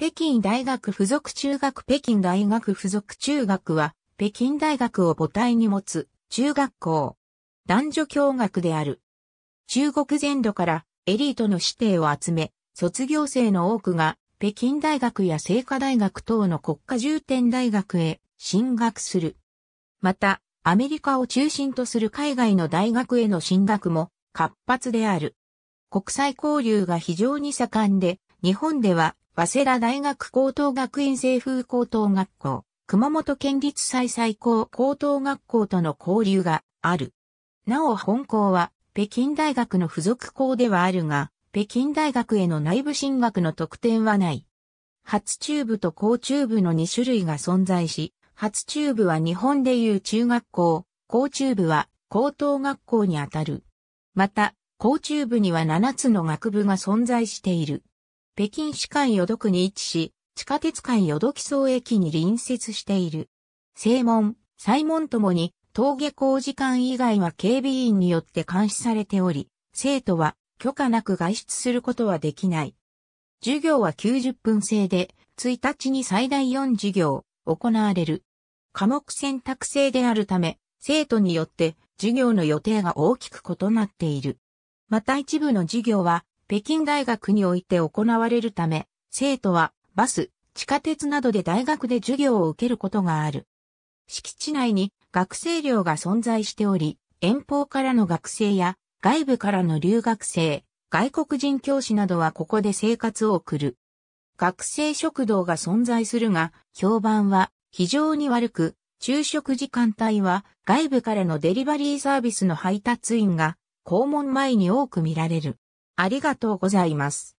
北京大学附属中学北京大学附属中学は、北京大学を母体に持つ中学校。男女共学である。中国全土からエリートの指弟を集め、卒業生の多くが北京大学や清華大学等の国家重点大学へ進学する。また、アメリカを中心とする海外の大学への進学も活発である。国際交流が非常に盛んで、日本では早稲田大学高等学院政風高等学校、熊本県立最最高高等学校との交流がある。なお本校は北京大学の付属校ではあるが、北京大学への内部進学の特典はない。初中部と高中部の2種類が存在し、初中部は日本でいう中学校、高中部は高等学校にあたる。また、高中部には7つの学部が存在している。北京市海淀区に位置し、地下鉄海淀木荘駅に隣接している。正門、西門ともに、登下校時間以外は警備員によって監視されており、生徒は許可なく外出することはできない。授業は90分制で、1日に最大4授業行われる。科目選択制であるため、生徒によって授業の予定が大きく異なっている。また一部の授業は北京大学において行われるため、生徒はバス、地下鉄などで大学で授業を受けることがある。敷地内に学生寮が存在しており、遠方からの学生や外部からの留学生、外国人教師などはここで生活を送る。学生食堂が存在するが、評判は非常に悪く、昼食時間帯は外部からのデリバリーサービスの配達員が校門前に多く見られる。ありがとうございます。